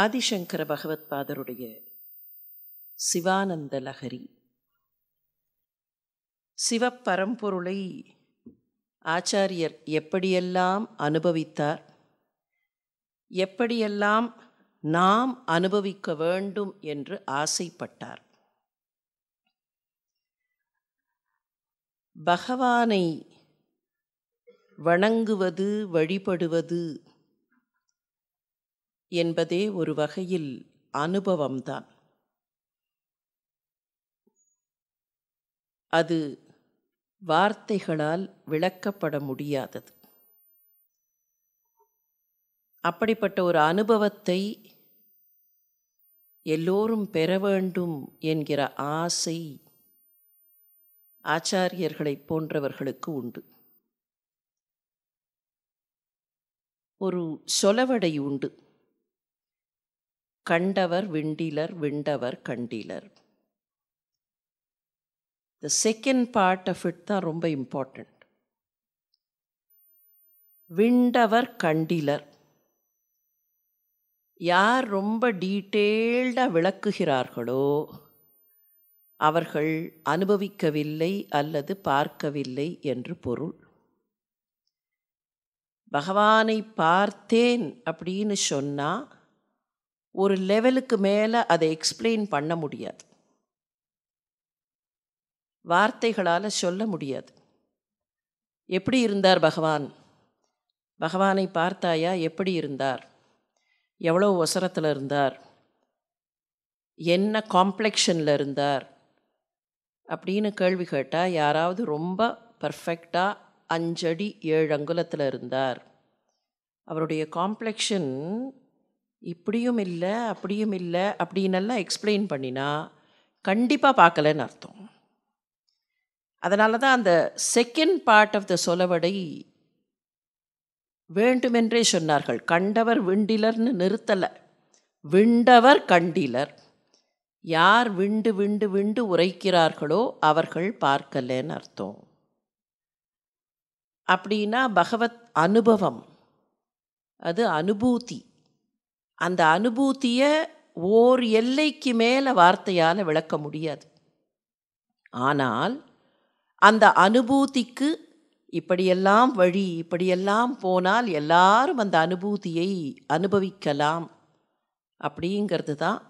ஆதிசங்கர பகவத் பாதருடைய சிவானந்த லஹரி சிவப்பரம்பொருளை ஆச்சாரியர் எப்படியெல்லாம் அனுபவித்தார் எப்படியெல்லாம் நாம் அனுபவிக்க வேண்டும் என்று ஆசைப்பட்டார் பகவானை வணங்குவது வழிபடுவது என்பதே ஒரு வகையில் அனுபவம்தான் அது வார்த்தைகளால் விளக்கப்பட முடியாதது அப்படிப்பட்ட ஒரு அனுபவத்தை எல்லோரும் பெற வேண்டும் என்கிற ஆசை ஆச்சாரியர்களைப் போன்றவர்களுக்கு உண்டு ஒரு சொலவடை உண்டு கண்டவர் விண்டிலர் விண்டவர் கண்டிலர் the second part of it தான் ரொம்ப இம்பார்ட்டண்ட் விண்டவர் கண்டிலர் யார் ரொம்ப டீட்டெயில்டாக விளக்குகிறார்களோ அவர்கள் அனுபவிக்கவில்லை அல்லது பார்க்கவில்லை என்று பொருள் பகவானை பார்த்தேன் அப்படின்னு சொன்னால் ஒரு லெவலுக்கு மேலே அதை எக்ஸ்பிளைன் பண்ண முடியாது வார்த்தைகளால் சொல்ல முடியாது எப்படி இருந்தார் பகவான் பகவானை பார்த்தாயா எப்படி இருந்தார் எவ்வளோ ஒசரத்தில் இருந்தார் என்ன காம்ப்ளெக்ஷனில் இருந்தார் அப்படின்னு கேள்வி கேட்டால் யாராவது ரொம்ப பர்ஃபெக்டாக அஞ்சடி ஏழு அங்குலத்தில் இருந்தார் அவருடைய காம்ப்ளெக்ஷன் இப்படியும் இல்லை அப்படியும் இல்லை அப்படின்னெல்லாம் எக்ஸ்பிளைன் பண்ணினா கண்டிப்பாக பார்க்கலன்னு அர்த்தம் அதனால தான் அந்த செகண்ட் பார்ட் ஆஃப் த சொலவடை வேண்டுமென்றே சொன்னார்கள் கண்டவர் விண்டிலர்னு நிறுத்தலை விண்டவர் கண்டிலர் யார் விண்டு விண்டு விண்டு உரைக்கிறார்களோ அவர்கள் பார்க்கலன்னு அர்த்தம் அப்படின்னா பகவத் அனுபவம் அது அனுபூதி அந்த அனுபூத்தியை ஓர் எல்லைக்கு மேலே வார்த்தையால் விளக்க முடியாது ஆனால் அந்த அனுபூதிக்கு இப்படியெல்லாம் வழி இப்படியெல்லாம் போனால் எல்லாரும் அந்த அனுபூதியை அனுபவிக்கலாம் அப்படிங்கிறது தான்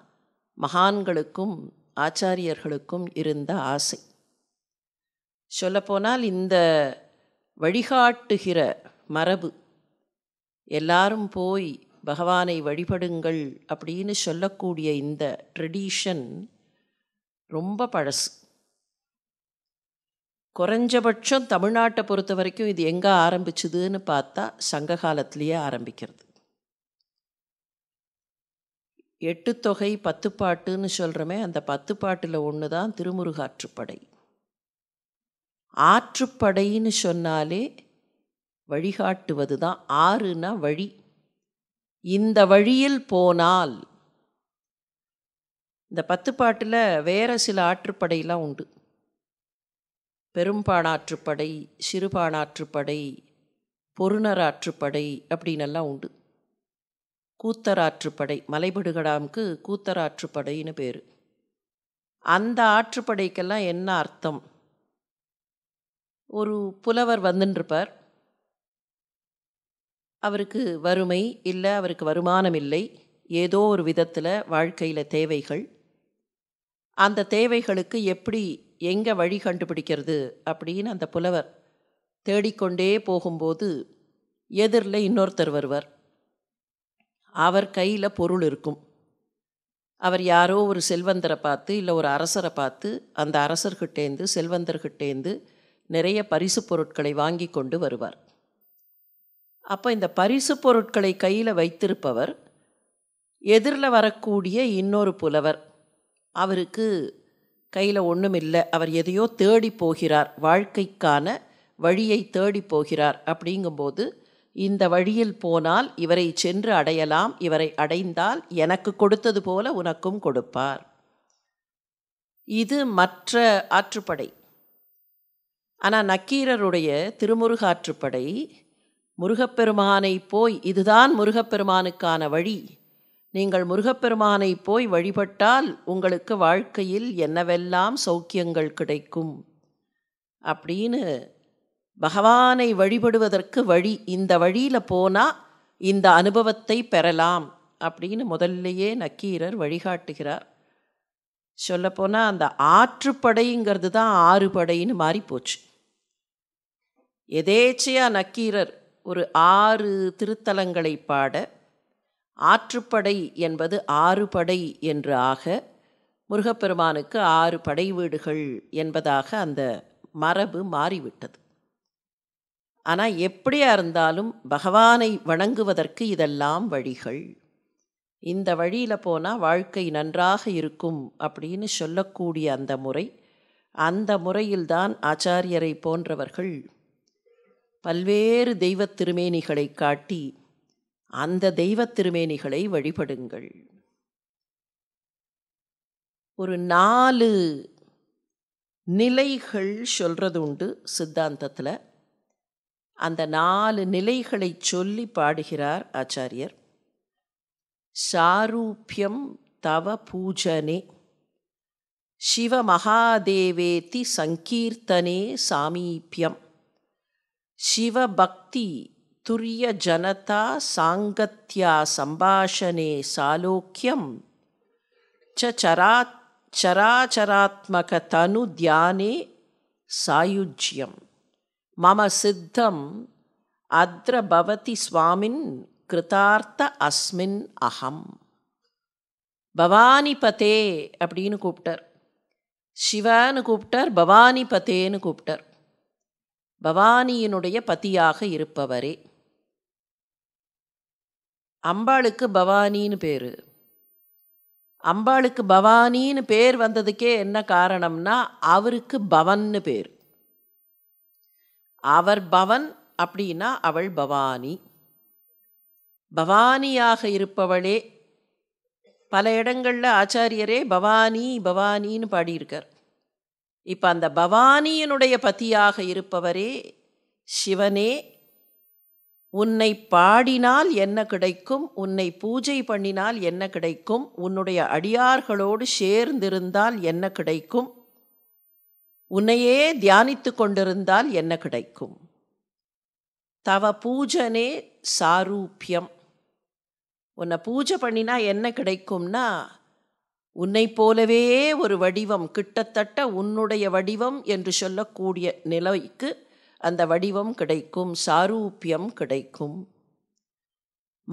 மகான்களுக்கும் ஆச்சாரியர்களுக்கும் இருந்த ஆசை சொல்லப்போனால் இந்த வழிகாட்டுகிற மரபு எல்லாரும் போய் பகவானை வழிபடுங்கள் அப்படின்னு சொல்லக்கூடிய இந்த ட்ரெடிஷன் ரொம்ப பழசு குறைஞ்சபட்சம் தமிழ்நாட்டை பொறுத்த வரைக்கும் இது எங்கே ஆரம்பிச்சுதுன்னு பார்த்தா சங்க காலத்திலேயே ஆரம்பிக்கிறது எட்டு தொகை பத்து பாட்டுன்னு சொல்கிறோமே அந்த பத்து பாட்டில் ஒன்று தான் திருமுருகாற்றுப்படை ஆற்றுப்படைன்னு சொன்னாலே வழிகாட்டுவது தான் ஆறுனா வழி இந்த வழியில் போனால் இந்த பத்து பாட்டில் வேறு சில ஆற்றுப்படையெல்லாம் உண்டு பெரும்பாணாற்றுப்படை சிறுபாணாற்றுப்படை பொருணராற்றுப்படை அப்படின்னெல்லாம் உண்டு கூத்தராற்றுப்படை மலைபடுகடாமுக்கு கூத்தராற்றுப்படைன்னு பேர் அந்த ஆற்றுப்படைக்கெல்லாம் என்ன அர்த்தம் ஒரு புலவர் வந்துட்டுருப்பார் அவருக்கு வறுமை இல்லை அவருக்கு வருமானம் இல்லை ஏதோ ஒரு விதத்தில் வாழ்க்கையில் தேவைகள் அந்த தேவைகளுக்கு எப்படி எங்கே வழி கண்டுபிடிக்கிறது அப்படின்னு அந்த புலவர் தேடிக்கொண்டே போகும்போது எதிரில் இன்னொருத்தர் வருவர் அவர் கையில் பொருள் இருக்கும் அவர் யாரோ ஒரு செல்வந்தரை பார்த்து இல்லை ஒரு அரசரை பார்த்து அந்த அரசர்கிட்டேந்து செல்வந்தர்கிட்டேந்து நிறைய பரிசு பொருட்களை வாங்கி கொண்டு வருவார் அப்போ இந்த பரிசு பொருட்களை கையில் வைத்திருப்பவர் எதிரில் வரக்கூடிய இன்னொரு புலவர் அவருக்கு கையில் ஒன்றும் இல்லை அவர் எதையோ தேடி போகிறார் வாழ்க்கைக்கான வழியை தேடி போகிறார் அப்படிங்கும்போது இந்த வழியில் போனால் இவரை சென்று அடையலாம் இவரை அடைந்தால் எனக்கு கொடுத்தது போல உனக்கும் கொடுப்பார் இது மற்ற ஆற்றுப்படை ஆனால் நக்கீரருடைய திருமுருகாற்றுப்படை முருகப்பெருமானை போய் இதுதான் முருகப்பெருமானுக்கான வழி நீங்கள் முருகப்பெருமானை போய் வழிபட்டால் உங்களுக்கு வாழ்க்கையில் என்னவெல்லாம் சௌக்கியங்கள் கிடைக்கும் அப்படின்னு பகவானை வழிபடுவதற்கு வழி இந்த வழியில் போனால் இந்த அனுபவத்தை பெறலாம் அப்படின்னு முதல்லையே நக்கீரர் வழிகாட்டுகிறார் சொல்லப்போனால் அந்த ஆற்றுப்படைங்கிறது தான் ஆறுபடைன்னு மாறிப்போச்சு எதேச்சையாக நக்கீரர் ஒரு ஆறு திருத்தலங்களை பாட ஆற்றுப்படை என்பது ஆறு படை என்று ஆக முருகப்பெருமானுக்கு ஆறு படை வீடுகள் என்பதாக அந்த மரபு மாறிவிட்டது ஆனால் எப்படியா இருந்தாலும் பகவானை வணங்குவதற்கு இதெல்லாம் வழிகள் இந்த வழியில் போனால் வாழ்க்கை நன்றாக இருக்கும் அப்படின்னு சொல்லக்கூடிய அந்த முறை அந்த முறையில்தான் ஆச்சாரியரை போன்றவர்கள் பல்வேறு தெய்வத் திருமேனிகளை காட்டி அந்த தெய்வத் திருமேனிகளை வழிபடுங்கள் ஒரு நாலு நிலைகள் சொல்கிறது உண்டு சித்தாந்தத்தில் அந்த நாலு நிலைகளை சொல்லி பாடுகிறார் ஆச்சாரியர் சாரூபியம் தவ பூஜனே சிவ மகாதேவேதி சங்கீர்த்தனே சாமீபியம் ಶಿವಭಕ್ತಿ ತುರ್ಯ ಜನತಾ ಸಾಂಗತ್ಯ ಸಂಭಾಷಣೆ ಸಾಲೋಕ್ಯಂ ಚ ಚರಾ ಚರಾಚರಾತ್ಮಕ ತನು ಧ್ಯಾನೆ ಸಾಯುಜ್ಯಂ ಮಮ ಸಿದ್ಧಂ ಅದ್ರ ಭವತಿ ಸ್ವಾಮಿನ್ கிருதார்த்த அஸ்மின் அகம் பவானிபதே அப்படின்னு கூப்பிட்டார் சிவான்னு கூப்பிட்டார் பவானிபதேன்னு கூப்பிட்டார் பவானியினுடைய பதியாக இருப்பவரே அம்பாளுக்கு பவானின்னு பேர் அம்பாளுக்கு பவானின்னு பேர் வந்ததுக்கே என்ன காரணம்னா அவருக்கு பவன்னு பேர் அவர் பவன் அப்படின்னா அவள் பவானி பவானியாக இருப்பவளே பல இடங்களில் ஆச்சாரியரே பவானி பவானின்னு பாடியிருக்கார் இப்போ அந்த பவானியினுடைய பதியாக இருப்பவரே சிவனே உன்னை பாடினால் என்ன கிடைக்கும் உன்னை பூஜை பண்ணினால் என்ன கிடைக்கும் உன்னுடைய அடியார்களோடு சேர்ந்திருந்தால் என்ன கிடைக்கும் உன்னையே தியானித்து கொண்டிருந்தால் என்ன கிடைக்கும் தவ பூஜனே சாரூபியம் உன்னை பூஜை பண்ணினா என்ன கிடைக்கும்னா உன்னை போலவே ஒரு வடிவம் கிட்டத்தட்ட உன்னுடைய வடிவம் என்று சொல்லக்கூடிய நிலைக்கு அந்த வடிவம் கிடைக்கும் சாரூபியம் கிடைக்கும்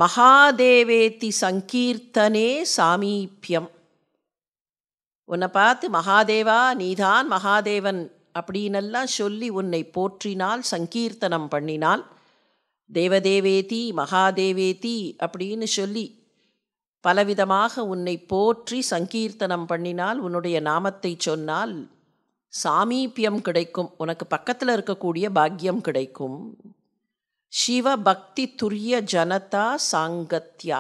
மகாதேவேதி சங்கீர்த்தனே சாமீபியம் உன்னை பார்த்து மகாதேவா நீதான் மகாதேவன் அப்படின்னெல்லாம் சொல்லி உன்னை போற்றினால் சங்கீர்த்தனம் பண்ணினால் தேவதேவேதி மகாதேவேதி அப்படின்னு சொல்லி பலவிதமாக உன்னை போற்றி சங்கீர்த்தனம் பண்ணினால் உன்னுடைய நாமத்தை சொன்னால் சாமீபியம் கிடைக்கும் உனக்கு பக்கத்தில் இருக்கக்கூடிய பாக்கியம் கிடைக்கும் சிவ பக்தி துரிய ஜனதா சாங்கத்யா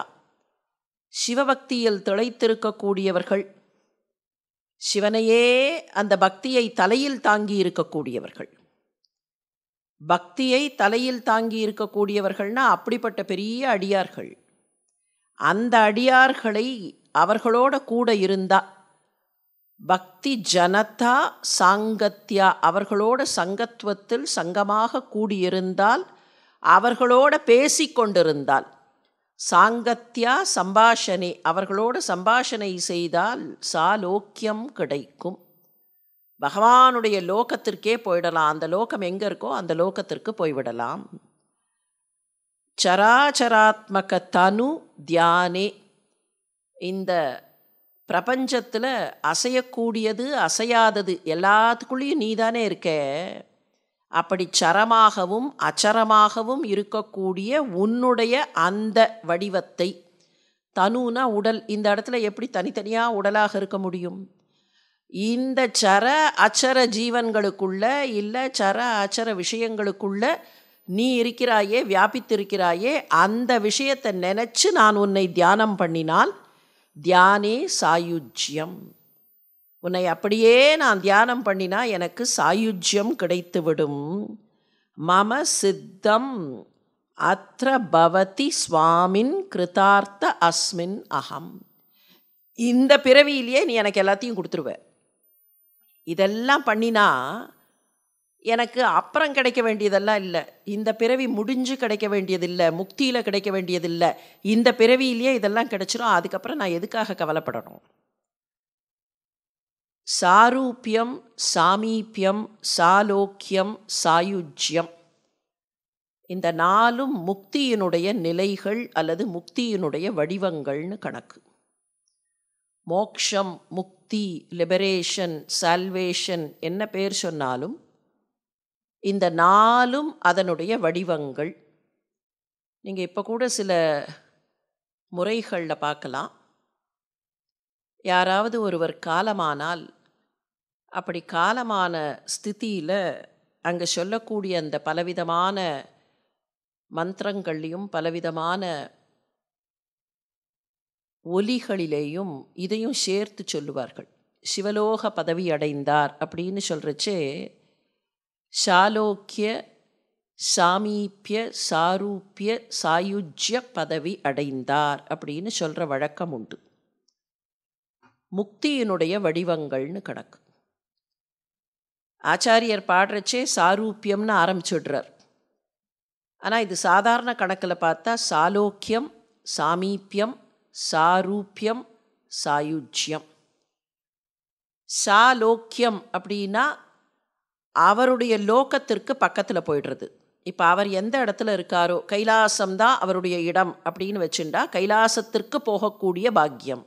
சிவபக்தியில் திளைத்திருக்கக்கூடியவர்கள் சிவனையே அந்த பக்தியை தலையில் தாங்கி இருக்கக்கூடியவர்கள் பக்தியை தலையில் தாங்கி இருக்கக்கூடியவர்கள்னா அப்படிப்பட்ட பெரிய அடியார்கள் அந்த அடியார்களை அவர்களோட கூட இருந்தா பக்தி ஜனதா சாங்கத்யா அவர்களோட சங்கத்துவத்தில் சங்கமாக கூடியிருந்தால் அவர்களோட பேசி கொண்டிருந்தால் சாங்கத்யா சம்பாஷணை அவர்களோட சம்பாஷணை செய்தால் சாலோக்கியம் கிடைக்கும் பகவானுடைய லோகத்திற்கே போயிடலாம் அந்த லோகம் எங்கே இருக்கோ அந்த லோகத்திற்கு போய்விடலாம் சராச்சராத்மக தனு தியானே இந்த பிரபஞ்சத்தில் அசையக்கூடியது அசையாதது எல்லாத்துக்குள்ளேயும் நீ தானே இருக்க அப்படி சரமாகவும் அச்சரமாகவும் இருக்கக்கூடிய உன்னுடைய அந்த வடிவத்தை தனுனா உடல் இந்த இடத்துல எப்படி தனித்தனியாக உடலாக இருக்க முடியும் இந்த சர அச்சர ஜீவன்களுக்குள்ள இல்லை சர அச்சர விஷயங்களுக்குள்ள நீ இருக்கிறாயே வியாபித்திருக்கிறாயே அந்த விஷயத்தை நினச்சி நான் உன்னை தியானம் பண்ணினால் தியானே சாயுஜ்யம் உன்னை அப்படியே நான் தியானம் பண்ணினா எனக்கு சாயுஜ்யம் கிடைத்துவிடும் மம சித்தம் அத்த பவதி சுவாமின் கிருதார்த்த அஸ்மின் அகம் இந்த பிறவியிலேயே நீ எனக்கு எல்லாத்தையும் கொடுத்துருவ இதெல்லாம் பண்ணினா எனக்கு அப்புறம் கிடைக்க வேண்டியதெல்லாம் இல்லை இந்த பிறவி முடிஞ்சு கிடைக்க வேண்டியதில்லை முக்தியில் கிடைக்க வேண்டியதில்லை இந்த பிறவியிலேயே இதெல்லாம் கிடைச்சிரும் அதுக்கப்புறம் நான் எதுக்காக கவலைப்படணும் சாரூபியம் சாமீபியம் சாலோக்கியம் சாயுஜ்யம் இந்த நாலும் முக்தியினுடைய நிலைகள் அல்லது முக்தியினுடைய வடிவங்கள்னு கணக்கு மோக்ஷம் முக்தி லிபரேஷன் சால்வேஷன் என்ன பேர் சொன்னாலும் இந்த நாலும் அதனுடைய வடிவங்கள் நீங்கள் இப்போ கூட சில முறைகளில் பார்க்கலாம் யாராவது ஒருவர் காலமானால் அப்படி காலமான ஸ்திதியில் அங்கே சொல்லக்கூடிய அந்த பலவிதமான மந்திரங்கள்லையும் பலவிதமான ஒலிகளிலேயும் இதையும் சேர்த்து சொல்லுவார்கள் சிவலோக பதவி அடைந்தார் அப்படின்னு சொல்கிறச்சே ஷாலோக்கிய சாமீப்பிய சாரூப்பிய சாயுஜ்ய பதவி அடைந்தார் அப்படின்னு சொல்கிற வழக்கம் உண்டு முக்தியினுடைய வடிவங்கள்னு கணக்கு ஆச்சாரியர் பாடுறச்சே சாரூபியம்னு ஆரம்பிச்சுடுறார் ஆனால் இது சாதாரண கணக்கில் பார்த்தா சாலோக்கியம் சாமீபியம் சாரூபியம் சாயுஜ்யம் சாலோக்கியம் அப்படின்னா அவருடைய லோக்கத்திற்கு பக்கத்தில் போயிடுறது இப்போ அவர் எந்த இடத்துல இருக்காரோ கைலாசம் தான் அவருடைய இடம் அப்படின்னு வச்சுட்டா கைலாசத்திற்கு போகக்கூடிய பாக்கியம்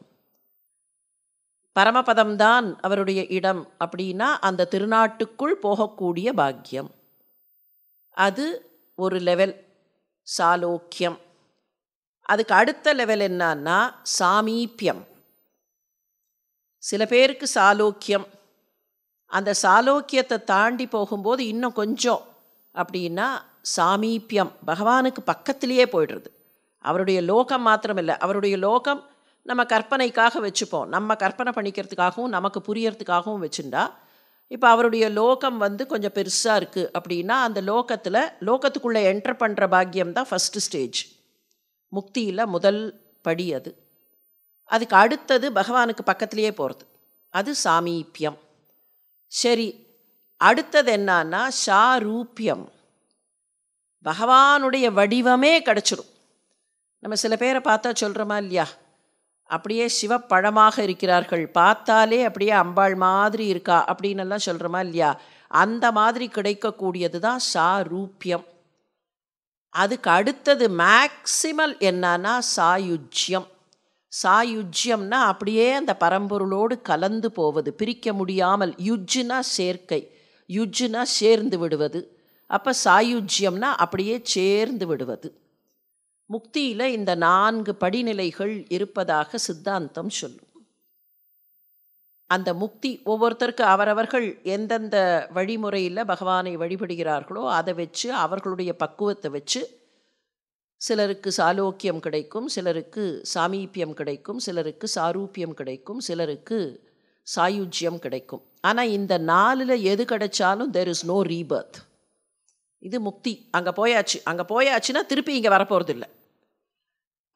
பரமபதம்தான் அவருடைய இடம் அப்படின்னா அந்த திருநாட்டுக்குள் போகக்கூடிய பாக்கியம் அது ஒரு லெவல் சாலோக்கியம் அதுக்கு அடுத்த லெவல் என்னன்னா சாமீபியம் சில பேருக்கு சாலோக்கியம் அந்த சாலோக்கியத்தை தாண்டி போகும்போது இன்னும் கொஞ்சம் அப்படின்னா சாமீபியம் பகவானுக்கு பக்கத்திலேயே போயிடுறது அவருடைய லோகம் இல்லை அவருடைய லோகம் நம்ம கற்பனைக்காக வச்சுப்போம் நம்ம கற்பனை பண்ணிக்கிறதுக்காகவும் நமக்கு புரியறதுக்காகவும் வச்சுருந்தா இப்போ அவருடைய லோகம் வந்து கொஞ்சம் பெருசாக இருக்குது அப்படின்னா அந்த லோகத்தில் லோகத்துக்குள்ளே என்ட்ரு பண்ணுற பாக்கியம் தான் ஃபஸ்ட்டு ஸ்டேஜ் முக்தியில் முதல் படி அது அதுக்கு அடுத்தது பகவானுக்கு பக்கத்திலேயே போகிறது அது சாமீபியம் சரி அடுத்தது என்னன்னா ஷாரூபியம் பகவானுடைய வடிவமே கிடச்சிடும் நம்ம சில பேரை பார்த்தா சொல்கிறோமா இல்லையா அப்படியே சிவப்பழமாக இருக்கிறார்கள் பார்த்தாலே அப்படியே அம்பாள் மாதிரி இருக்கா அப்படின்னெல்லாம் சொல்கிறோமா இல்லையா அந்த மாதிரி கிடைக்கக்கூடியது தான் சாரூபியம் அதுக்கு அடுத்தது மேக்சிமல் என்னன்னா சாயுஜ்யம் சாயுஜ்யம்னா அப்படியே அந்த பரம்பொருளோடு கலந்து போவது பிரிக்க முடியாமல் யுஜ்னா சேர்க்கை யுஜ்னா சேர்ந்து விடுவது அப்போ சாயுஜ்யம்னா அப்படியே சேர்ந்து விடுவது முக்தியில் இந்த நான்கு படிநிலைகள் இருப்பதாக சித்தாந்தம் சொல்லும் அந்த முக்தி ஒவ்வொருத்தருக்கு அவரவர்கள் எந்தெந்த வழிமுறையில் பகவானை வழிபடுகிறார்களோ அதை வச்சு அவர்களுடைய பக்குவத்தை வச்சு சிலருக்கு சாலோக்கியம் கிடைக்கும் சிலருக்கு சாமீபியம் கிடைக்கும் சிலருக்கு சாரூபியம் கிடைக்கும் சிலருக்கு சாயுஜ்யம் கிடைக்கும் ஆனால் இந்த நாலில் எது கிடைச்சாலும் தெர் இஸ் நோ ரீபர்த் இது முக்தி அங்கே போயாச்சு அங்கே போயாச்சுன்னா திருப்பி இங்கே வரப்போகிறது இல்லை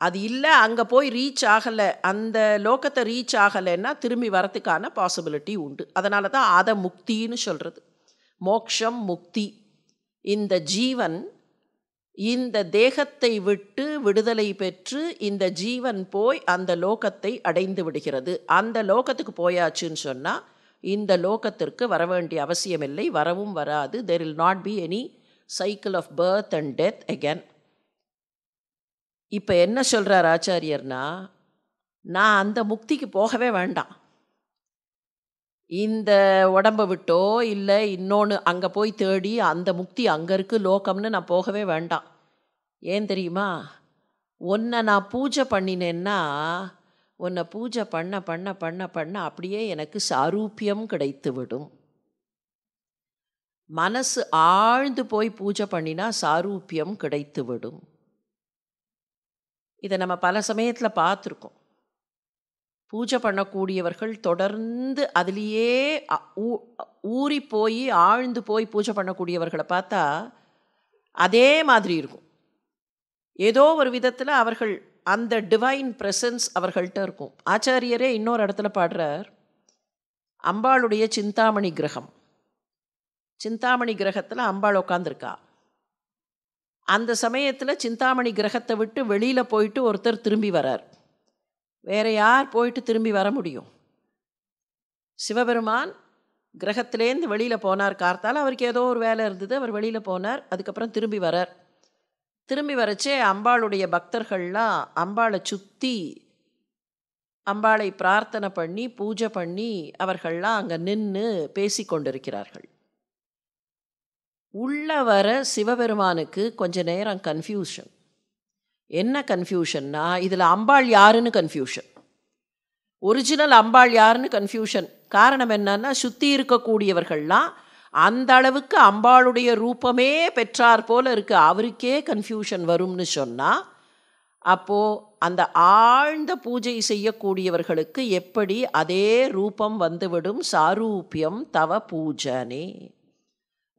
அது இல்லை அங்கே போய் ரீச் ஆகலை அந்த லோக்கத்தை ரீச் ஆகலைன்னா திரும்பி வரத்துக்கான பாசிபிலிட்டி உண்டு அதனால தான் அதை முக்தின்னு சொல்கிறது மோக்ஷம் முக்தி இந்த ஜீவன் இந்த தேகத்தை விட்டு விடுதலை பெற்று இந்த ஜீவன் போய் அந்த லோகத்தை அடைந்து விடுகிறது அந்த லோகத்துக்கு போயாச்சுன்னு சொன்னால் இந்த லோகத்திற்கு வர வேண்டிய அவசியமில்லை வரவும் வராது there will not be any cycle of birth and death again இப்போ என்ன சொல்கிறார் ஆச்சாரியர்னா நான் அந்த முக்திக்கு போகவே வேண்டாம் இந்த உடம்பை விட்டோ இல்லை இன்னொன்று அங்கே போய் தேடி அந்த முக்தி அங்கே இருக்குது லோகம்னு நான் போகவே வேண்டாம் ஏன் தெரியுமா உன்னை நான் பூஜை பண்ணினேன்னா உன்னை பூஜை பண்ண பண்ண பண்ண பண்ண அப்படியே எனக்கு சாரூபியம் கிடைத்து விடும் மனசு ஆழ்ந்து போய் பூஜை பண்ணினா சாரூபியம் கிடைத்து விடும் இதை நம்ம பல சமயத்தில் பார்த்துருக்கோம் பூஜை பண்ணக்கூடியவர்கள் தொடர்ந்து அதுலேயே ஊறி போய் ஆழ்ந்து போய் பூஜை பண்ணக்கூடியவர்களை பார்த்தா அதே மாதிரி இருக்கும் ஏதோ ஒரு விதத்தில் அவர்கள் அந்த டிவைன் ப்ரெசன்ஸ் அவர்கள்ட்ட இருக்கும் ஆச்சாரியரே இன்னொரு இடத்துல பாடுறார் அம்பாளுடைய சிந்தாமணி கிரகம் சிந்தாமணி கிரகத்தில் அம்பாள் உட்காந்துருக்கா அந்த சமயத்தில் சிந்தாமணி கிரகத்தை விட்டு வெளியில் போயிட்டு ஒருத்தர் திரும்பி வரார் வேறு யார் போயிட்டு திரும்பி வர முடியும் சிவபெருமான் கிரகத்திலேருந்து வெளியில் போனார் கார்த்தால் அவருக்கு ஏதோ ஒரு வேலை இருந்தது அவர் வெளியில் போனார் அதுக்கப்புறம் திரும்பி வரார் திரும்பி வரச்சே அம்பாளுடைய பக்தர்கள்லாம் அம்பாளை சுற்றி அம்பாளை பிரார்த்தனை பண்ணி பூஜை பண்ணி அவர்கள்லாம் அங்கே நின்று பேசி கொண்டிருக்கிறார்கள் உள்ள வர சிவபெருமானுக்கு கொஞ்ச நேரம் கன்ஃபியூஷன் என்ன கன்ஃபியூஷன்னா இதில் அம்பாள் யாருன்னு கன்ஃபியூஷன் ஒரிஜினல் அம்பாள் யாருன்னு கன்ஃபியூஷன் காரணம் என்னன்னா சுற்றி இருக்கக்கூடியவர்கள்லாம் அந்த அளவுக்கு அம்பாளுடைய ரூபமே பெற்றார் போல இருக்குது அவருக்கே கன்ஃபியூஷன் வரும்னு சொன்னால் அப்போது அந்த ஆழ்ந்த பூஜை செய்யக்கூடியவர்களுக்கு எப்படி அதே ரூபம் வந்துவிடும் சாரூபியம் தவ பூஜனே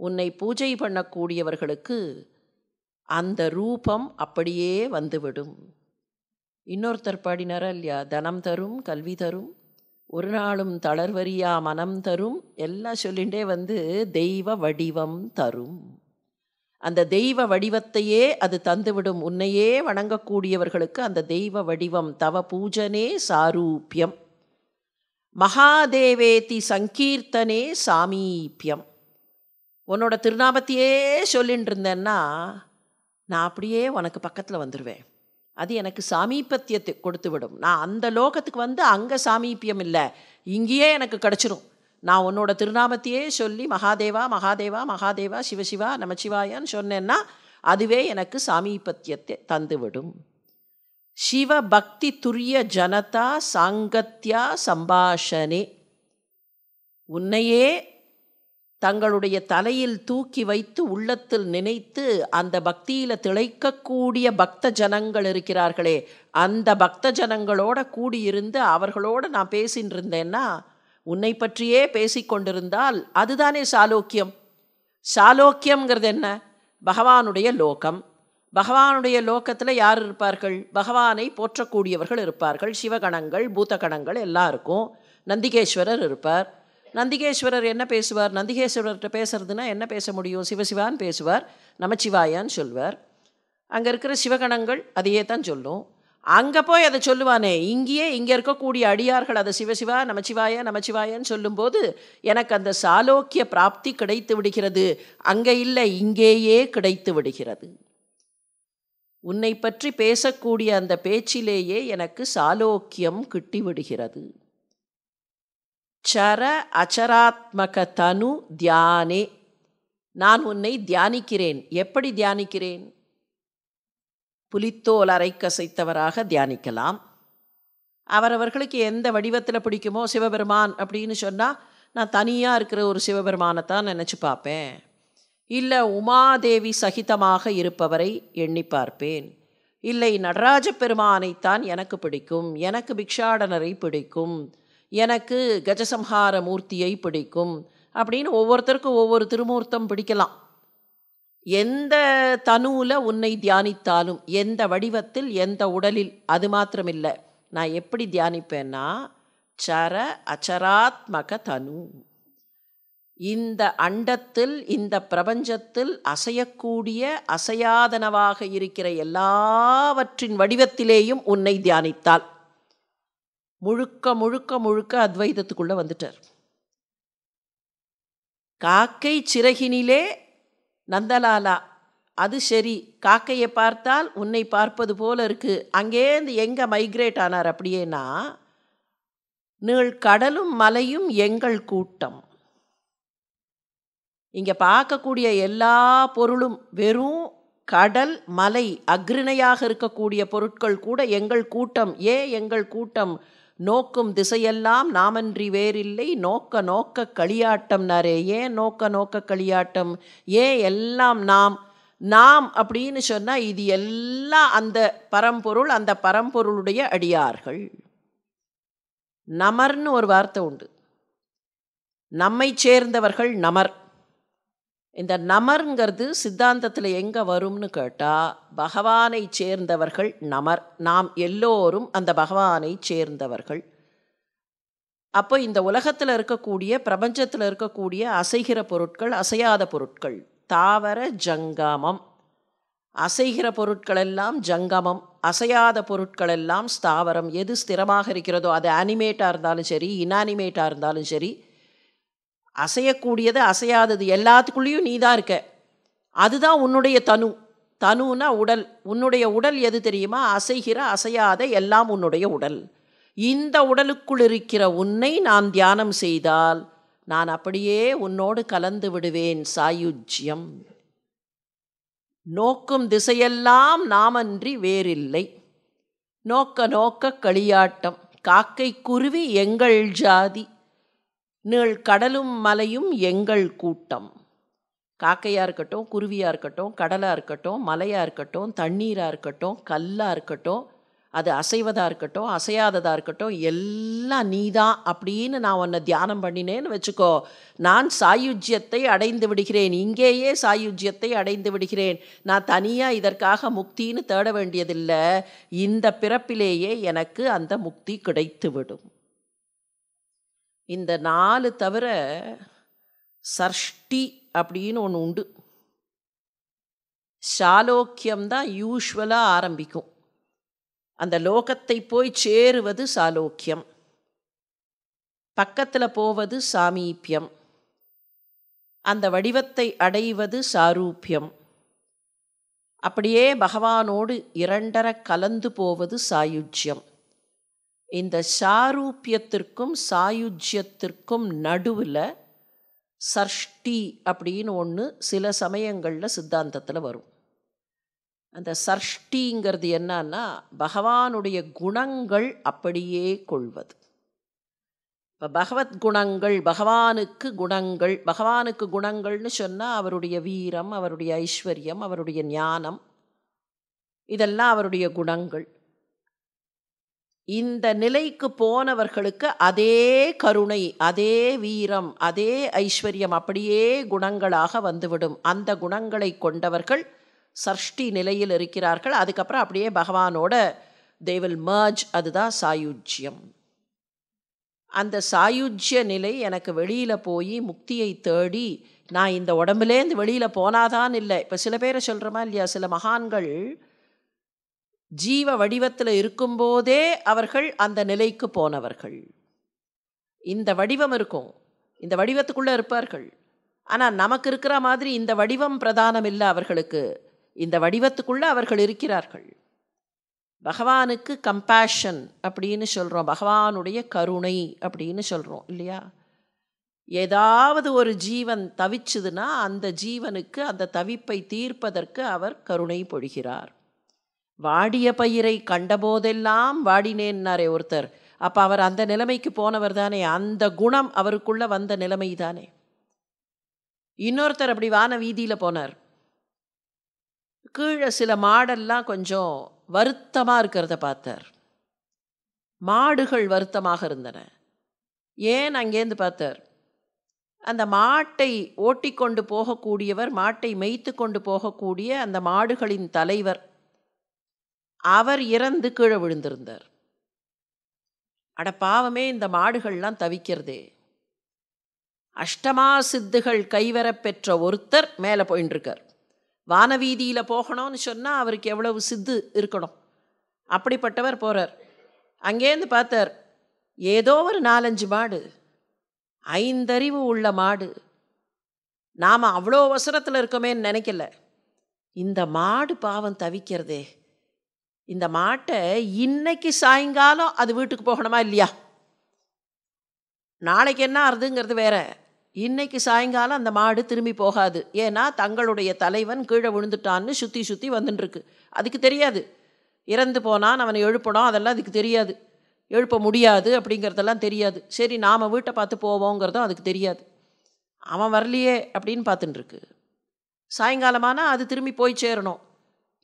உன்னை பூஜை பண்ணக்கூடியவர்களுக்கு அந்த ரூபம் அப்படியே வந்துவிடும் இன்னொருத்தர் பாடினாரா இல்லையா தனம் தரும் கல்வி தரும் ஒரு நாளும் தளர்வரியா மனம் தரும் எல்லாம் சொல்லிகிட்டே வந்து தெய்வ வடிவம் தரும் அந்த தெய்வ வடிவத்தையே அது தந்துவிடும் உன்னையே வணங்கக்கூடியவர்களுக்கு அந்த தெய்வ வடிவம் தவ பூஜனே சாரூபியம் மகாதேவேதி சங்கீர்த்தனே சாமீபியம் உன்னோட திருநாமத்தையே சொல்லின்னு இருந்தேன்னா நான் அப்படியே உனக்கு பக்கத்தில் வந்துடுவேன் அது எனக்கு சாமீபத்தியத்தை கொடுத்து விடும் நான் அந்த லோகத்துக்கு வந்து அங்கே சாமீபியம் இல்லை இங்கேயே எனக்கு கிடச்சிரும் நான் உன்னோட திருநாமத்தையே சொல்லி மகாதேவா மகாதேவா மகாதேவா சிவசிவா நமச்சிவாயான்னு சொன்னேன்னா அதுவே எனக்கு சாமீபத்தியத்தை தந்துவிடும் சிவ பக்தி துரிய ஜனதா சாங்கத்யா சம்பாஷனே உன்னையே தங்களுடைய தலையில் தூக்கி வைத்து உள்ளத்தில் நினைத்து அந்த பக்தியில் திளைக்கக்கூடிய பக்த ஜனங்கள் இருக்கிறார்களே அந்த பக்த ஜனங்களோட கூடியிருந்து அவர்களோடு நான் பேசின்னு இருந்தேன்னா உன்னை பற்றியே பேசிக்கொண்டிருந்தால் அதுதானே சாலோக்கியம் சாலோக்கியம்ங்கிறது என்ன பகவானுடைய லோகம் பகவானுடைய லோக்கத்தில் யார் இருப்பார்கள் பகவானை போற்றக்கூடியவர்கள் இருப்பார்கள் சிவகணங்கள் பூத்தகணங்கள் எல்லாருக்கும் நந்திகேஸ்வரர் இருப்பார் நந்திகேஸ்வரர் என்ன பேசுவார் நந்திகேஸ்வரர்கிட்ட பேசுறதுன்னா என்ன பேச முடியும் சிவசிவான்னு பேசுவார் நமச்சிவாயான்னு சொல்வார் அங்கே இருக்கிற சிவகணங்கள் அதையே தான் சொல்லும் அங்கே போய் அதை சொல்லுவானே இங்கேயே இங்கே இருக்கக்கூடிய அடியார்கள் அதை சிவசிவா நமச்சிவாய நமச்சிவாயன்னு சொல்லும்போது எனக்கு அந்த சாலோக்கிய பிராப்தி கிடைத்து விடுகிறது அங்கே இல்லை இங்கேயே கிடைத்து விடுகிறது உன்னை பற்றி பேசக்கூடிய அந்த பேச்சிலேயே எனக்கு சாலோக்கியம் கிட்டி விடுகிறது சர அச்சராத்மக தனு தியானே நான் உன்னை தியானிக்கிறேன் எப்படி தியானிக்கிறேன் புலித்தோல் அரைக்கசைத்தவராக தியானிக்கலாம் அவரவர்களுக்கு எந்த வடிவத்தில் பிடிக்குமோ சிவபெருமான் அப்படின்னு சொன்னால் நான் தனியாக இருக்கிற ஒரு சிவபெருமானை தான் நினச்சி பார்ப்பேன் இல்லை உமாதேவி சகிதமாக இருப்பவரை எண்ணி பார்ப்பேன் இல்லை நடராஜ பெருமானைத்தான் எனக்கு பிடிக்கும் எனக்கு பிக்ஷாடனரை பிடிக்கும் எனக்கு கஜசம்ஹார மூர்த்தியை பிடிக்கும் அப்படின்னு ஒவ்வொருத்தருக்கும் ஒவ்வொரு திருமூர்த்தம் பிடிக்கலாம் எந்த தனுவில் உன்னை தியானித்தாலும் எந்த வடிவத்தில் எந்த உடலில் அது மாத்திரமில்லை நான் எப்படி தியானிப்பேன்னா சர அச்சராத்மக தனு இந்த அண்டத்தில் இந்த பிரபஞ்சத்தில் அசையக்கூடிய அசையாதனவாக இருக்கிற எல்லாவற்றின் வடிவத்திலேயும் உன்னை தியானித்தாள் முழுக்க முழுக்க முழுக்க அத்வைதத்துக்குள்ளே வந்துட்டார் காக்கை சிறகினிலே நந்தலாலா அது சரி காக்கையை பார்த்தால் உன்னை பார்ப்பது போல இருக்குது அங்கேருந்து எங்கே மைக்ரேட் ஆனார் அப்படியேனா நீள் கடலும் மலையும் எங்கள் கூட்டம் இங்கே பார்க்கக்கூடிய எல்லா பொருளும் வெறும் கடல் மலை அக்ரிணையாக இருக்கக்கூடிய பொருட்கள் கூட எங்கள் கூட்டம் ஏன் எங்கள் கூட்டம் நோக்கும் திசையெல்லாம் நாமன்றி வேறில்லை நோக்க நோக்க நரே ஏன் நோக்க நோக்க களியாட்டம் ஏன் எல்லாம் நாம் நாம் அப்படின்னு சொன்னால் இது எல்லாம் அந்த பரம்பொருள் அந்த பரம்பொருளுடைய அடியார்கள் நமர்னு ஒரு வார்த்தை உண்டு நம்மை சேர்ந்தவர்கள் நமர் இந்த நமருங்கிறது சித்தாந்தத்தில் எங்கே வரும்னு கேட்டால் பகவானை சேர்ந்தவர்கள் நமர் நாம் எல்லோரும் அந்த பகவானை சேர்ந்தவர்கள் அப்போ இந்த உலகத்தில் இருக்கக்கூடிய பிரபஞ்சத்தில் இருக்கக்கூடிய அசைகிற பொருட்கள் அசையாத பொருட்கள் தாவர ஜங்கமம் அசைகிற பொருட்களெல்லாம் ஜங்கமம் அசையாத பொருட்களெல்லாம் ஸ்தாவரம் எது ஸ்திரமாக இருக்கிறதோ அது அனிமேட்டாக இருந்தாலும் சரி இன்அனிமேட்டாக இருந்தாலும் சரி அசையக்கூடியது அசையாதது எல்லாத்துக்குள்ளேயும் நீ தான் இருக்க அதுதான் உன்னுடைய தனு தனுனா உடல் உன்னுடைய உடல் எது தெரியுமா அசைகிற அசையாத எல்லாம் உன்னுடைய உடல் இந்த உடலுக்குள் இருக்கிற உன்னை நான் தியானம் செய்தால் நான் அப்படியே உன்னோடு கலந்து விடுவேன் சாயுஜ்யம் நோக்கும் திசையெல்லாம் நாமன்றி வேறில்லை நோக்க நோக்க களியாட்டம் காக்கை குருவி எங்கள் ஜாதி நீள் கடலும் மலையும் எங்கள் கூட்டம் காக்கையாக இருக்கட்டும் குருவியாக இருக்கட்டும் கடலாக இருக்கட்டும் மலையாக இருக்கட்டும் தண்ணீராக இருக்கட்டும் கல்லாக இருக்கட்டும் அது அசைவதாக இருக்கட்டும் அசையாததாக இருக்கட்டும் எல்லாம் நீ தான் அப்படின்னு நான் உன்னை தியானம் பண்ணினேன்னு வச்சுக்கோ நான் சாயுஜ்யத்தை அடைந்து விடுகிறேன் இங்கேயே சாயுஜ்யத்தை அடைந்து விடுகிறேன் நான் தனியாக இதற்காக முக்தின்னு தேட வேண்டியதில்லை இந்த பிறப்பிலேயே எனக்கு அந்த முக்தி கிடைத்துவிடும் இந்த நாலு தவிர சஷ்டி அப்படின்னு ஒன்று உண்டு சாலோக்கியம் தான் யூஸ்வலாக ஆரம்பிக்கும் அந்த லோகத்தை போய் சேருவது சாலோக்கியம் பக்கத்தில் போவது சாமீபியம் அந்த வடிவத்தை அடைவது சாரூபியம் அப்படியே பகவானோடு இரண்டர கலந்து போவது சாயுஜ்யம் இந்த சாரூபியத்திற்கும் சாயுஜ்யத்திற்கும் நடுவில் சர்ஷ்டி அப்படின்னு ஒன்று சில சமயங்களில் சித்தாந்தத்தில் வரும் அந்த சர்ஷ்டிங்கிறது என்னன்னா பகவானுடைய குணங்கள் அப்படியே கொள்வது இப்போ பகவத் குணங்கள் பகவானுக்கு குணங்கள் பகவானுக்கு குணங்கள்னு சொன்னால் அவருடைய வீரம் அவருடைய ஐஸ்வர்யம் அவருடைய ஞானம் இதெல்லாம் அவருடைய குணங்கள் இந்த நிலைக்கு போனவர்களுக்கு அதே கருணை அதே வீரம் அதே ஐஸ்வர்யம் அப்படியே குணங்களாக வந்துவிடும் அந்த குணங்களை கொண்டவர்கள் சஷ்டி நிலையில் இருக்கிறார்கள் அதுக்கப்புறம் அப்படியே பகவானோட தேவில் மர்ஜ் அதுதான் சாயுஜ்யம் அந்த சாயுஜ்ய நிலை எனக்கு வெளியில் போய் முக்தியை தேடி நான் இந்த உடம்புலேருந்து வெளியில் போனாதான் இல்லை இப்போ சில பேரை சொல்கிறோமா இல்லையா சில மகான்கள் ஜீவ வடிவத்தில் இருக்கும்போதே அவர்கள் அந்த நிலைக்கு போனவர்கள் இந்த வடிவம் இருக்கும் இந்த வடிவத்துக்குள்ளே இருப்பார்கள் ஆனால் நமக்கு இருக்கிற மாதிரி இந்த வடிவம் பிரதானம் இல்லை அவர்களுக்கு இந்த வடிவத்துக்குள்ளே அவர்கள் இருக்கிறார்கள் பகவானுக்கு கம்பேஷன் அப்படின்னு சொல்கிறோம் பகவானுடைய கருணை அப்படின்னு சொல்கிறோம் இல்லையா ஏதாவது ஒரு ஜீவன் தவிச்சுதுன்னா அந்த ஜீவனுக்கு அந்த தவிப்பை தீர்ப்பதற்கு அவர் கருணை பொழிகிறார் வாடிய பயிரை கண்டபோதெல்லாம் வாடினேன்னாரே ஒருத்தர் அப்போ அவர் அந்த நிலைமைக்கு போனவர் தானே அந்த குணம் அவருக்குள்ளே வந்த நிலைமை தானே இன்னொருத்தர் அப்படி வான வீதியில் போனார் கீழே சில மாடெல்லாம் கொஞ்சம் வருத்தமாக இருக்கிறத பார்த்தார் மாடுகள் வருத்தமாக இருந்தன ஏன் அங்கேருந்து பார்த்தார் அந்த மாட்டை ஓட்டி கொண்டு போகக்கூடியவர் மாட்டை மெய்த்து கொண்டு போகக்கூடிய அந்த மாடுகளின் தலைவர் அவர் இறந்து கீழே விழுந்திருந்தார் அட பாவமே இந்த மாடுகள்லாம் தவிக்கிறதே அஷ்டமா சித்துகள் கைவரப் பெற்ற ஒருத்தர் மேலே போயின்ட்டுருக்கார் வானவீதியில் போகணும்னு சொன்னால் அவருக்கு எவ்வளவு சித்து இருக்கணும் அப்படிப்பட்டவர் போகிறார் அங்கேருந்து பார்த்தார் ஏதோ ஒரு நாலஞ்சு மாடு ஐந்தறிவு உள்ள மாடு நாம் அவ்வளோ அவசரத்தில் இருக்கோமேன்னு நினைக்கல இந்த மாடு பாவம் தவிக்கிறதே இந்த மாட்டை இன்னைக்கு சாயங்காலம் அது வீட்டுக்கு போகணுமா இல்லையா நாளைக்கு என்ன அறுதுங்கிறது வேற இன்னைக்கு சாயங்காலம் அந்த மாடு திரும்பி போகாது ஏன்னா தங்களுடைய தலைவன் கீழே விழுந்துட்டான்னு சுற்றி சுற்றி வந்துட்டுருக்கு அதுக்கு தெரியாது இறந்து போனால் அவனை எழுப்பணும் அதெல்லாம் அதுக்கு தெரியாது எழுப்ப முடியாது அப்படிங்கிறதெல்லாம் தெரியாது சரி நாம் வீட்டை பார்த்து போவோங்கிறதும் அதுக்கு தெரியாது அவன் வரலையே அப்படின்னு பார்த்துட்டுருக்கு சாயங்காலமானால் அது திரும்பி போய் சேரணும்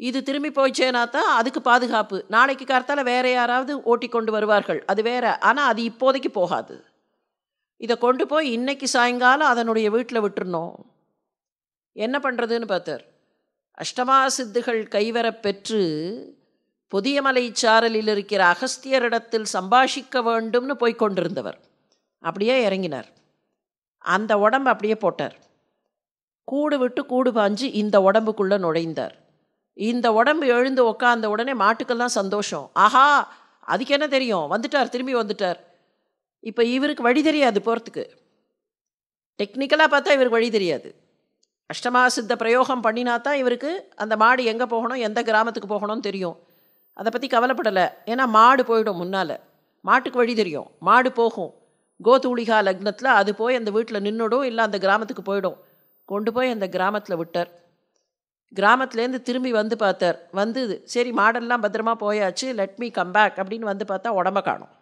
இது திரும்பி போயிச்சேனா தான் அதுக்கு பாதுகாப்பு நாளைக்கு கார்த்தால் வேறு யாராவது ஓட்டி கொண்டு வருவார்கள் அது வேறு ஆனால் அது இப்போதைக்கு போகாது இதை கொண்டு போய் இன்றைக்கி சாயங்காலம் அதனுடைய வீட்டில் விட்டுருணும் என்ன பண்ணுறதுன்னு பார்த்தார் அஷ்டமா சித்துகள் கைவரப் பெற்று புதியமலை சாரலில் இருக்கிற அகஸ்தியரிடத்தில் சம்பாஷிக்க வேண்டும்னு போய் கொண்டிருந்தவர் அப்படியே இறங்கினார் அந்த உடம்பு அப்படியே போட்டார் கூடு விட்டு கூடு பாஞ்சு இந்த உடம்புக்குள்ளே நுழைந்தார் இந்த உடம்பு எழுந்து உக்காந்த உடனே மாட்டுக்கெல்லாம் சந்தோஷம் ஆஹா அதுக்கு என்ன தெரியும் வந்துட்டார் திரும்பி வந்துட்டார் இப்போ இவருக்கு வழி தெரியாது போகிறதுக்கு டெக்னிக்கலாக பார்த்தா இவருக்கு வழி தெரியாது அஷ்டமா சித்த பிரயோகம் பண்ணினா தான் இவருக்கு அந்த மாடு எங்கே போகணும் எந்த கிராமத்துக்கு போகணும்னு தெரியும் அதை பற்றி கவலைப்படலை ஏன்னா மாடு போயிடும் முன்னால் மாட்டுக்கு வழி தெரியும் மாடு போகும் கோதூளிகா லக்னத்தில் அது போய் அந்த வீட்டில் நின்றுடும் இல்லை அந்த கிராமத்துக்கு போயிடும் கொண்டு போய் அந்த கிராமத்தில் விட்டார் கிராமத்துலேருந்து திரும்பி வந்து பார்த்தார் வந்து சரி மாடல்லாம் பத்திரமா போயாச்சு லெட் மீ கம் பேக் அப்படின்னு வந்து பார்த்தா உடம்ப காணும்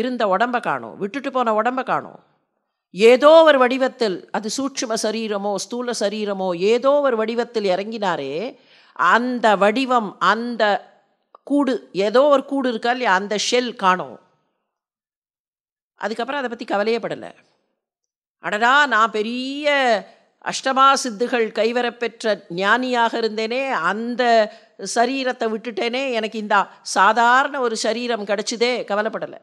இருந்த உடம்ப காணும் விட்டுட்டு போன உடம்ப காணும் ஏதோ ஒரு வடிவத்தில் அது சூட்சும சரீரமோ ஸ்தூல சரீரமோ ஏதோ ஒரு வடிவத்தில் இறங்கினாரே அந்த வடிவம் அந்த கூடு ஏதோ ஒரு கூடு இருக்கா இல்லையா அந்த ஷெல் காணும் அதுக்கப்புறம் அதை பற்றி கவலையே படலை அடடா நான் பெரிய அஷ்டமா சித்துகள் கைவரப்பெற்ற ஞானியாக இருந்தேனே அந்த சரீரத்தை விட்டுட்டேனே எனக்கு இந்த சாதாரண ஒரு சரீரம் கிடச்சிதே கவலைப்படலை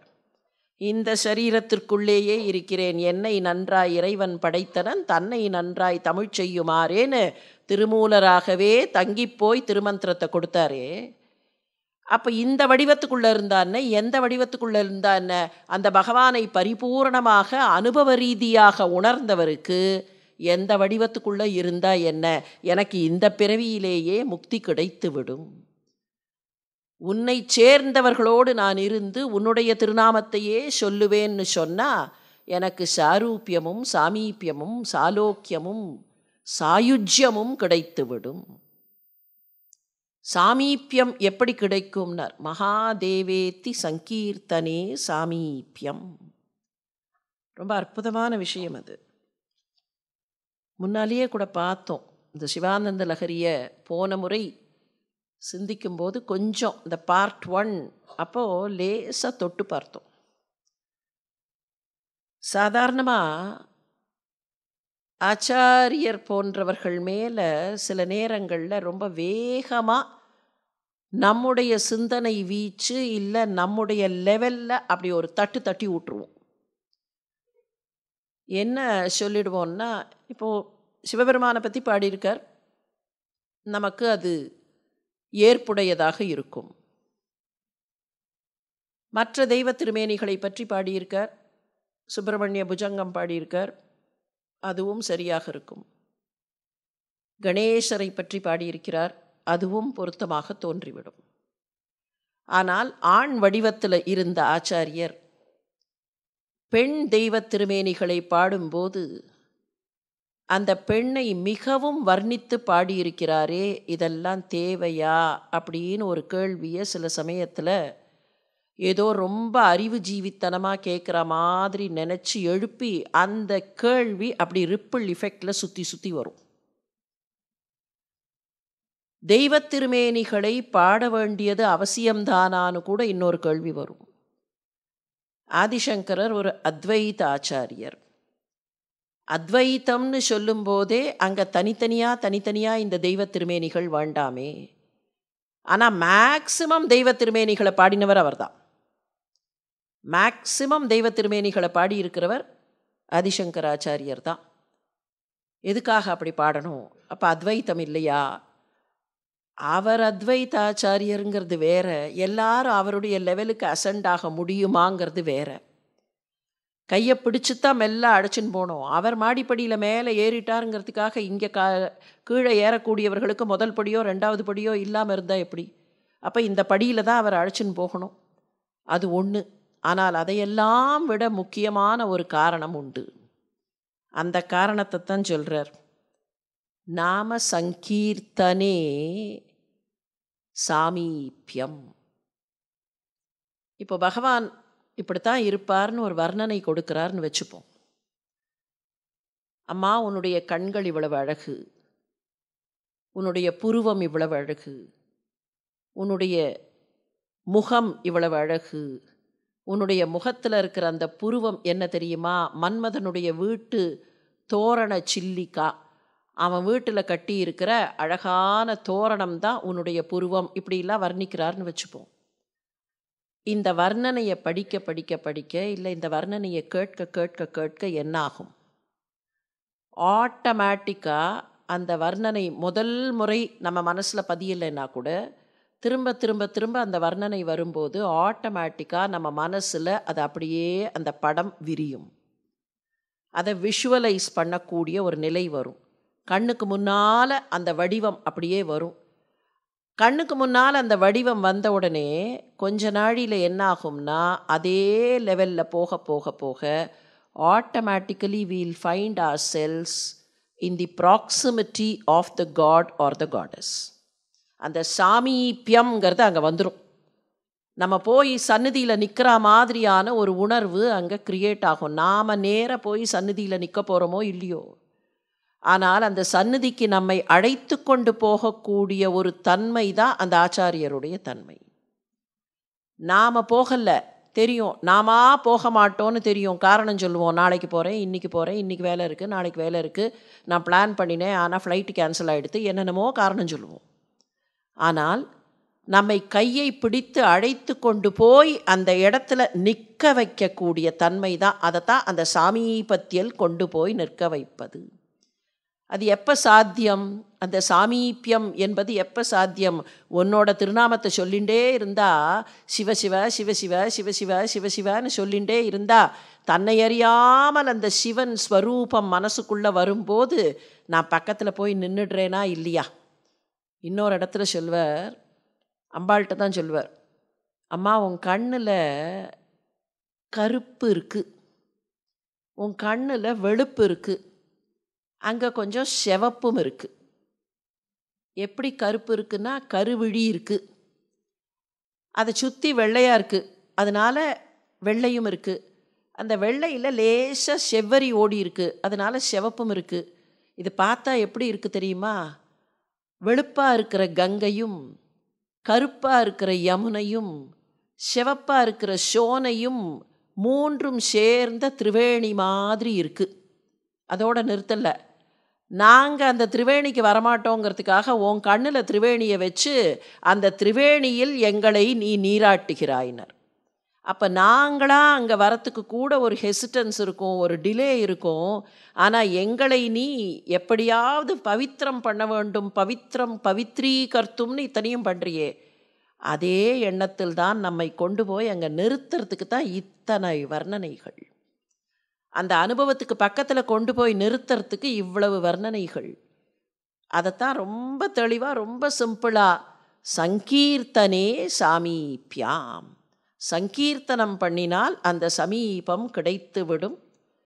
இந்த சரீரத்திற்குள்ளேயே இருக்கிறேன் என்னை நன்றாய் இறைவன் படைத்தனன் தன்னை நன்றாய் தமிழ் செய்யுமாறேன்னு திருமூலராகவே தங்கிப்போய் திருமந்திரத்தை கொடுத்தாரே அப்போ இந்த வடிவத்துக்குள்ளே இருந்தான்னு எந்த வடிவத்துக்குள்ளே இருந்தான்னு அந்த பகவானை பரிபூர்ணமாக அனுபவ ரீதியாக உணர்ந்தவருக்கு எந்த வடிவத்துக்குள்ளே இருந்தால் என்ன எனக்கு இந்த பிறவியிலேயே முக்தி கிடைத்துவிடும் உன்னை சேர்ந்தவர்களோடு நான் இருந்து உன்னுடைய திருநாமத்தையே சொல்லுவேன்னு சொன்னால் எனக்கு சாரூபியமும் சாமீபியமும் சாலோக்கியமும் சாயுஜ்யமும் கிடைத்துவிடும் சாமீபியம் எப்படி கிடைக்கும்னார் மகாதேவேத்தி சங்கீர்த்தனே சாமீபியம் ரொம்ப அற்புதமான விஷயம் அது முன்னாலேயே கூட பார்த்தோம் இந்த சிவானந்த லஹரியை போன முறை சிந்திக்கும்போது கொஞ்சம் இந்த பார்ட் ஒன் அப்போது லேசாக தொட்டு பார்த்தோம் சாதாரணமாக ஆச்சாரியர் போன்றவர்கள் மேலே சில நேரங்களில் ரொம்ப வேகமாக நம்முடைய சிந்தனை வீச்சு இல்லை நம்முடைய லெவலில் அப்படி ஒரு தட்டு தட்டி விட்டுருவோம் என்ன சொல்லிடுவோன்னா இப்போது சிவபெருமானை பற்றி பாடியிருக்கார் நமக்கு அது ஏற்புடையதாக இருக்கும் மற்ற தெய்வ திருமேனிகளை பற்றி பாடியிருக்கார் சுப்பிரமணிய புஜங்கம் பாடியிருக்கார் அதுவும் சரியாக இருக்கும் கணேசரை பற்றி பாடியிருக்கிறார் அதுவும் பொருத்தமாக தோன்றிவிடும் ஆனால் ஆண் வடிவத்தில் இருந்த ஆச்சாரியர் பெண் தெய்வ திருமேனிகளை பாடும்போது அந்த பெண்ணை மிகவும் வர்ணித்து பாடியிருக்கிறாரே இதெல்லாம் தேவையா அப்படின்னு ஒரு கேள்வியை சில சமயத்தில் ஏதோ ரொம்ப அறிவு ஜீவித்தனமாக கேட்குற மாதிரி நினச்சி எழுப்பி அந்த கேள்வி அப்படி ரிப்பிள் இஃபெக்டில் சுற்றி சுற்றி வரும் தெய்வத்திருமேனிகளை திருமேனிகளை பாட வேண்டியது அவசியம்தானான்னு கூட இன்னொரு கேள்வி வரும் ஆதிசங்கரர் ஒரு அத்வைத ஆச்சாரியர் அத்வைத்தம்னு சொல்லும்போதே அங்கே தனித்தனியாக தனித்தனியாக இந்த தெய்வ திருமேனிகள் வேண்டாமே ஆனால் மேக்சிமம் தெய்வ திருமேனிகளை பாடினவர் அவர் தான் மேக்சிமம் தெய்வ திருமேனிகளை பாடியிருக்கிறவர் ஆதிசங்கராச்சாரியர் தான் எதுக்காக அப்படி பாடணும் அப்போ அத்வைத்தம் இல்லையா அவர் அத்வைதாச்சாரியருங்கிறது வேற எல்லாரும் அவருடைய லெவலுக்கு அசண்ட் ஆக முடியுமாங்கிறது வேறு கையை பிடிச்சி தான் மெல்ல அடைச்சின்னு போனோம் அவர் மாடிப்படியில் மேலே ஏறிட்டாருங்கிறதுக்காக இங்கே கா கீழே ஏறக்கூடியவர்களுக்கு முதல் படியோ ரெண்டாவது படியோ இல்லாமல் இருந்தால் எப்படி அப்போ இந்த படியில் தான் அவர் அழைச்சின்னு போகணும் அது ஒன்று ஆனால் அதையெல்லாம் விட முக்கியமான ஒரு காரணம் உண்டு அந்த காரணத்தை தான் சொல்கிறார் நாம சங்கீர்த்தனே சாமீபியம் இப்போ பகவான் இப்படித்தான் இருப்பார்னு ஒரு வர்ணனை கொடுக்கிறார்னு வச்சுப்போம் அம்மா உன்னுடைய கண்கள் இவ்வளவு அழகு உன்னுடைய புருவம் இவ்வளவு அழகு உன்னுடைய முகம் இவ்வளவு அழகு உன்னுடைய முகத்தில் இருக்கிற அந்த புருவம் என்ன தெரியுமா மன்மதனுடைய வீட்டு தோரண சில்லிக்கா அவன் வீட்டில் கட்டி இருக்கிற அழகான தோரணம் தான் உன்னுடைய புருவம் இப்படிலாம் வர்ணிக்கிறார்னு வச்சுப்போம் இந்த வர்ணனையை படிக்க படிக்க படிக்க இல்லை இந்த வர்ணனையை கேட்க கேட்க கேட்க என்னாகும் ஆட்டோமேட்டிக்காக அந்த வர்ணனை முதல் முறை நம்ம மனசில் பதியலைன்னா கூட திரும்ப திரும்ப திரும்ப அந்த வர்ணனை வரும்போது ஆட்டோமேட்டிக்காக நம்ம மனசில் அது அப்படியே அந்த படம் விரியும் அதை விஷுவலைஸ் பண்ணக்கூடிய ஒரு நிலை வரும் கண்ணுக்கு முன்னால் அந்த வடிவம் அப்படியே வரும் கண்ணுக்கு முன்னால் அந்த வடிவம் வந்த உடனே கொஞ்ச நாழியில் என்ன ஆகும்னா அதே லெவலில் போக போக போக automatically will find our cells in the proximity of the god or the goddess அந்த சாமீபியம்ங்கிறது அங்கே வந்துடும் நம்ம போய் சன்னதியில் நிற்கிற மாதிரியான ஒரு உணர்வு அங்கே க்ரியேட் ஆகும் நாம் நேராக போய் சன்னதியில் நிற்க போகிறோமோ இல்லையோ ஆனால் அந்த சந்நிதிக்கு நம்மை அழைத்து கொண்டு போகக்கூடிய ஒரு தன்மை தான் அந்த ஆச்சாரியருடைய தன்மை நாம் போகலை தெரியும் நாம போக மாட்டோன்னு தெரியும் காரணம் சொல்லுவோம் நாளைக்கு போகிறேன் இன்றைக்கி போகிறேன் இன்றைக்கி வேலை இருக்குது நாளைக்கு வேலை இருக்குது நான் பிளான் பண்ணினேன் ஆனால் ஃப்ளைட்டு கேன்சல் ஆகிடுது என்னென்னமோ காரணம் சொல்லுவோம் ஆனால் நம்மை கையை பிடித்து அழைத்து கொண்டு போய் அந்த இடத்துல நிற்க வைக்கக்கூடிய தன்மை தான் அதை தான் அந்த சாமீபத்தியல் கொண்டு போய் நிற்க வைப்பது அது எப்போ சாத்தியம் அந்த சாமீபியம் என்பது எப்போ சாத்தியம் உன்னோட திருநாமத்தை சொல்லிகிட்டே இருந்தால் சிவசிவ சிவசிவ சிவசிவ சிவசிவன்னு சொல்லிகிட்டே இருந்தால் தன்னை அறியாமல் அந்த சிவன் ஸ்வரூபம் மனசுக்குள்ளே வரும்போது நான் பக்கத்தில் போய் நின்றுடுறேனா இல்லையா இன்னொரு இடத்துல சொல்வர் அம்பாள்கிட்ட தான் சொல்வர் அம்மா உன் கண்ணில் கருப்பு இருக்குது உன் கண்ணில் வெளுப்பு இருக்குது அங்கே கொஞ்சம் செவப்பும் இருக்குது எப்படி கருப்பு இருக்குன்னா கருவிழி இருக்குது அதை சுற்றி வெள்ளையாக இருக்குது அதனால் வெள்ளையும் இருக்குது அந்த வெள்ளையில் லேசாக செவ்வரி ஓடி இருக்குது அதனால் செவப்பும் இருக்குது இது பார்த்தா எப்படி இருக்குது தெரியுமா வெளுப்பாக இருக்கிற கங்கையும் கருப்பாக இருக்கிற யமுனையும் செவப்பாக இருக்கிற சோனையும் மூன்றும் சேர்ந்த திரிவேணி மாதிரி இருக்குது அதோட நிறுத்தலை நாங்கள் அந்த திரிவேணிக்கு வரமாட்டோங்கிறதுக்காக உன் கண்ணில் திரிவேணியை வச்சு அந்த திரிவேணியில் எங்களை நீ நீராட்டுகிறாயினர் அப்போ நாங்களாக அங்கே வரத்துக்கு கூட ஒரு ஹெசிட்டன்ஸ் இருக்கும் ஒரு டிலே இருக்கும் ஆனால் எங்களை நீ எப்படியாவது பவித்திரம் பண்ண வேண்டும் பவித்திரம் பவித்ரீகர்த்தும்னு இத்தனையும் பண்ணுறியே அதே எண்ணத்தில் தான் நம்மை கொண்டு போய் அங்கே நிறுத்துறதுக்கு தான் இத்தனை வர்ணனைகள் அந்த அனுபவத்துக்கு பக்கத்தில் கொண்டு போய் நிறுத்துறதுக்கு இவ்வளவு வர்ணனைகள் அதைத்தான் ரொம்ப தெளிவாக ரொம்ப சிம்பிளாக சங்கீர்த்தனே சாமீபியாம் சங்கீர்த்தனம் பண்ணினால் அந்த சமீபம் கிடைத்துவிடும்